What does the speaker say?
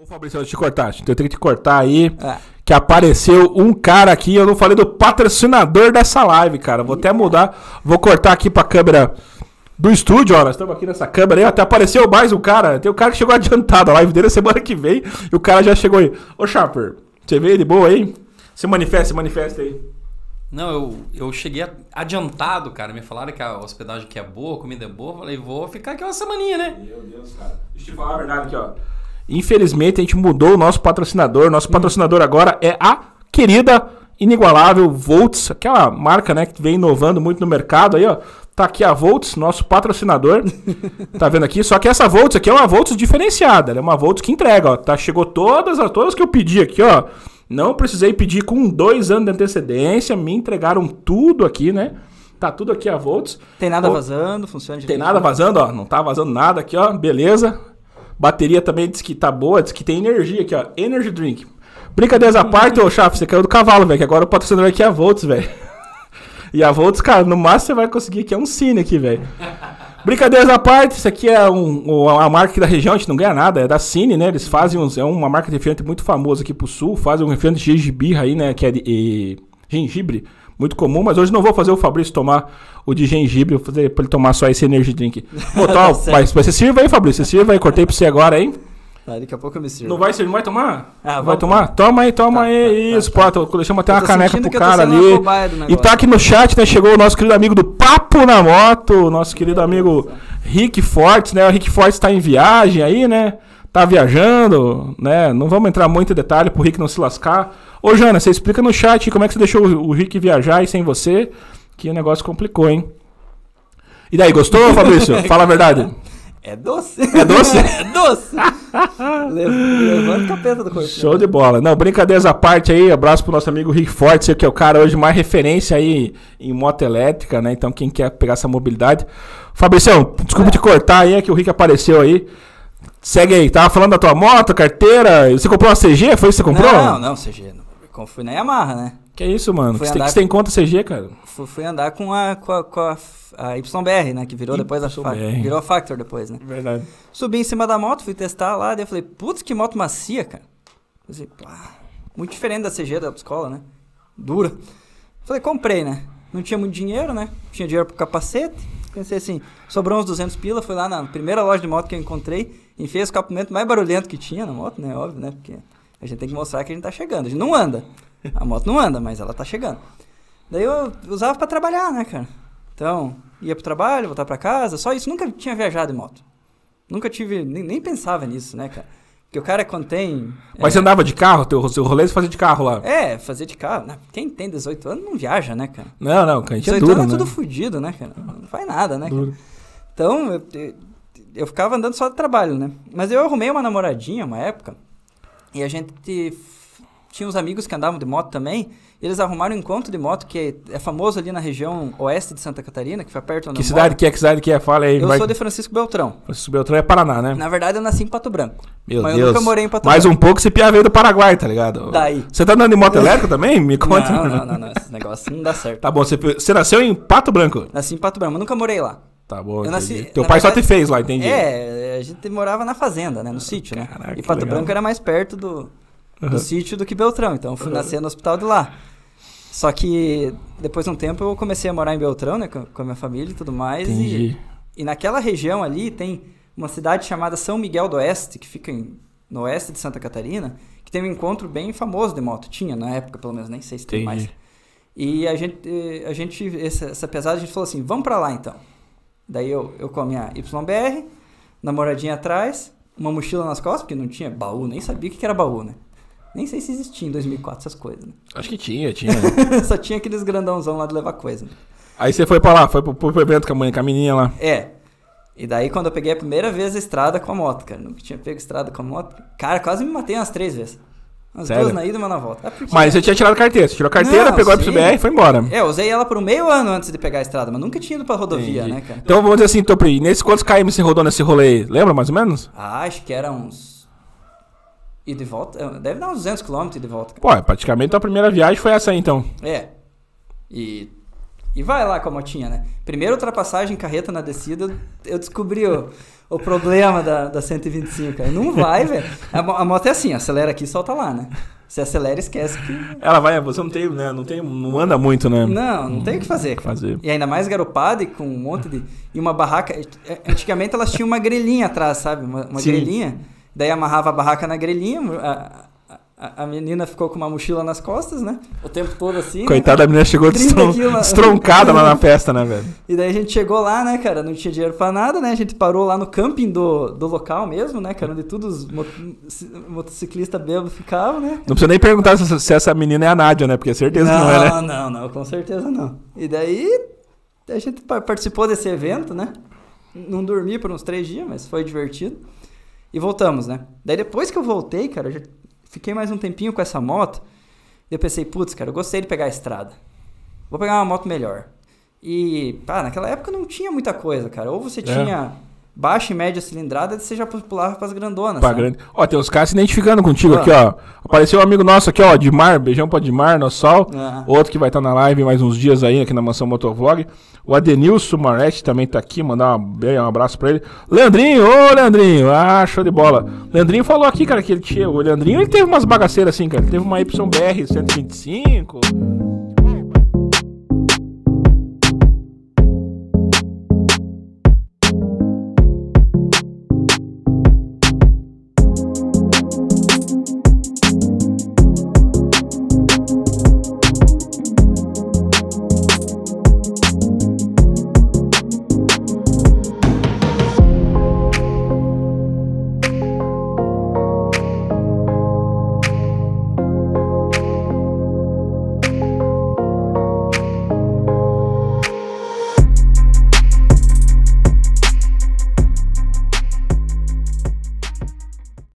Ô Fabrício, deixa eu te cortar, então eu tenho que te cortar aí. É. Que apareceu um cara aqui, eu não falei do patrocinador dessa live, cara. Vou até mudar, vou cortar aqui pra câmera do estúdio, ó. Nós estamos aqui nessa câmera aí, até apareceu mais um cara. Tem um cara que chegou adiantado, a live dele é semana que vem, e o cara já chegou aí. Ô Sharper, você veio de boa aí? Se manifesta, se manifesta aí. Não, eu, eu cheguei adiantado, cara. Me falaram que a hospedagem aqui é boa, a comida é boa. Falei, vou ficar aqui uma semaninha, né? Meu Deus, cara. Deixa eu te falar a verdade aqui, ó. Infelizmente, a gente mudou o nosso patrocinador. Nosso patrocinador agora é a querida, inigualável Volts, aquela marca né, que vem inovando muito no mercado aí, ó. Tá aqui a Volts, nosso patrocinador. tá vendo aqui? Só que essa Volts aqui é uma Volts diferenciada. Ela é uma Volts que entrega, ó. Tá, chegou todas, as todas que eu pedi aqui, ó. Não precisei pedir com dois anos de antecedência. Me entregaram tudo aqui, né? Tá tudo aqui a volts. Tem nada vazando, funciona direito. Tem nada vazando, ó. Não tá vazando nada aqui, ó. Beleza. Bateria também diz que tá boa, diz que tem energia aqui, ó. Energy Drink. Brincadeiras à parte, ô chaf você caiu do cavalo, velho. Que agora o patrocinador aqui é a Volts, velho. E a Volts, cara, no máximo você vai conseguir que é um cine aqui, velho. Brincadeiras à parte, isso aqui é um, uma marca da região, a gente não ganha nada, é da Cine, né? Eles fazem uns, é uma marca de refrigerante muito famosa aqui pro sul, fazem um refrigerante de gengibirra aí, né? Que é de, e, gengibre, muito comum, mas hoje não vou fazer o Fabrício tomar o de gengibre, vou fazer pra ele tomar só esse energy drink. Botar, tá, tá mas, mas você sirva aí, Fabrício, você sirva aí, cortei pra você agora, hein? Tá, daqui a pouco eu me sirvo. Não vai servir, não vai tomar? Ah, vai tomar? Toma aí, toma tá, aí. Tá, isso, tá, pô, deixamos até uma caneca pro cara ali. E tá aqui no chat, né? Chegou o nosso querido amigo do Papo na Moto, nosso querido amigo Rick Fortes, né? O Rick Fortes tá em viagem aí, né? tá viajando, né? Não vamos entrar muito em detalhe pro Rick não se lascar. Ô, Jana, você explica no chat como é que você deixou o Rick viajar e sem você, que o negócio complicou, hein? E daí, gostou, Fabrício? Fala a verdade. É doce. É doce? é doce. Levanta a do corpo. Show de bola. Não, brincadeiras à parte aí, abraço pro nosso amigo Rick Forte, que é o cara hoje mais referência aí em moto elétrica, né? Então quem quer pegar essa mobilidade. Fabrício, desculpa é. te cortar aí, é que o Rick apareceu aí. Segue aí, tava falando da tua moto, carteira. Você comprou uma CG? Foi isso que você comprou? Não, não, CG. Não. Fui na Yamaha, né? Que isso, mano? Que você, tem, você conta CG, cara? Fui, fui andar com a, com a, com a, a YBR, né? Que virou YBR. depois a Virou a Factor depois, né? Verdade. Subi em cima da moto, fui testar lá, daí eu falei, putz, que moto macia, cara. Falei, ah, muito diferente da CG da escola, né? Dura. Falei, comprei, né? Não tinha muito dinheiro, né? Tinha dinheiro pro capacete. Pensei assim, sobrou uns 200 pila, fui lá na primeira loja de moto que eu encontrei fez o escapamento mais barulhento que tinha na moto, né? Óbvio, né? Porque a gente tem que mostrar que a gente tá chegando. A gente não anda. A moto não anda, mas ela tá chegando. Daí eu usava para trabalhar, né, cara? Então, ia pro trabalho, voltar para casa, só isso. Nunca tinha viajado em moto. Nunca tive, nem, nem pensava nisso, né, cara? Porque o cara quando tem... É mas é... você andava de carro? Teu, seu rolê você é fazia de carro lá? É, fazia de carro. Quem tem 18 anos não viaja, né, cara? Não, não, cara, a gente 18 é duro, anos é né? é tudo fudido, né, cara? Não faz nada, né, cara? Então, eu, eu, eu ficava andando só de trabalho, né? Mas eu arrumei uma namoradinha uma época, e a gente tinha uns amigos que andavam de moto também, eles arrumaram um encontro de moto que é famoso ali na região oeste de Santa Catarina, que foi perto Que cidade moro. que é? Que cidade que é? Fala aí. Eu vai... sou de Francisco Beltrão. Francisco Beltrão é Paraná, né? Na verdade, eu nasci em Pato Branco. Meu mas Deus. eu nunca morei em Pato Mais Branco. Mais um pouco, esse piá veio do Paraguai, tá ligado? Daí. Você tá andando em moto elétrica também? Me conta. Não, não, não, não, não. Esse negócio não dá certo. Tá bom, você, você nasceu em Pato Branco? Nasci em Pato Branco, mas nunca morei lá. Tá bom. Nasci, Teu pai verdade, só te fez lá, entendi. É, a gente morava na fazenda, né? No ah, sítio, né. caraca, né? E Pato legal. Branco era mais perto do, do uhum. sítio do que Beltrão. Então eu fui uhum. nascer no hospital de lá. Só que depois de um tempo eu comecei a morar em Beltrão, né? Com, com a minha família e tudo mais. Entendi. E, e naquela região ali tem uma cidade chamada São Miguel do Oeste, que fica em, no oeste de Santa Catarina, que tem um encontro bem famoso de moto. Tinha na época, pelo menos, nem sei se tem entendi. mais. E a gente, eh, a gente essa, essa pesada, a gente falou assim: vamos para lá então. Daí eu, eu com a minha YBR, namoradinha atrás, uma mochila nas costas, porque não tinha baú, nem sabia o que era baú, né? Nem sei se existia em 2004 essas coisas, né? Acho que tinha, tinha. Só tinha aqueles grandãozão lá de levar coisa, né? Aí você foi pra lá, foi pro, pro evento com a, mãe, com a menininha lá. É. E daí quando eu peguei a primeira vez a estrada com a moto, cara. Nunca tinha pego estrada com a moto. Cara, quase me matei umas três vezes. As Sério? duas na ida e uma na volta. É porque... Mas eu tinha tirado carteira. Você tirou carteira, não, pegou sim. a e foi embora. É, eu usei ela por um meio ano antes de pegar a estrada, mas nunca tinha ido pra rodovia, Entendi. né, cara? Então vamos dizer assim, Topri, então, nesses quantos KM você rodou nesse rolê? Lembra mais ou menos? Ah, acho que era uns. E de volta? Eh, deve dar uns 200 km de volta. Cara. Pô, é, praticamente a primeira viagem foi essa aí, então. É. E e vai lá com a motinha, né? Primeira ultrapassagem, carreta na descida, eu descobri o, o problema da, da 125. cara não vai, velho. A, a, moto é assim, acelera aqui e solta lá, né? Se acelera, esquece que. Ela vai, você não tem, né? Não tem, não anda muito, né? Não, não tem o que fazer. Cara. fazer. E ainda mais garopada e com um monte de. E uma barraca. É, é, antigamente elas tinham uma grelhinha atrás, sabe? Uma, uma grelhinha. Daí amarrava a barraca na grelhinha, a, a, menina ficou com uma mochila nas costas, né? O tempo todo assim. Né? Coitada, né? a menina chegou destroncada lá na festa, né, velho? E daí a gente chegou lá, né, cara? Não tinha dinheiro pra nada, né? A gente parou lá no camping do, do local mesmo, né, cara? Onde todos os mot... motociclistas bêbados ficavam, né? Não precisa nem perguntar se, se, essa menina é a Nádia, né? Porque certeza não, não é, né? Não, não, não, com certeza não. E daí a gente participou desse evento, né? Não dormi por uns três dias, mas foi divertido. E voltamos, né? Daí depois que eu voltei, cara, eu já Fiquei mais um tempinho com essa moto. E eu pensei, putz, cara, eu gostei de pegar a estrada. Vou pegar uma moto melhor. E, pá, naquela época não tinha muita coisa, cara. Ou você é. tinha baixa e média cilindrada seja popular para as grandonas. Pra né? grande. Ó, tem uns caras se identificando contigo ah. aqui, ó. Apareceu um amigo nosso aqui, ó, Dimar, beijão para Dimar, nosso sol. Ah. Outro que vai estar tá na live mais uns dias aí aqui na Mansão Motovlog. O Adenilson Maretti também tá aqui, mandar um, um abraço para ele. Leandrinho, ô Leandrinho, ah, show de bola. Leandrinho falou aqui, cara, que ele tinha, o Leandrinho, ele teve umas bagaceiras assim, cara. Ele teve uma YBR 125,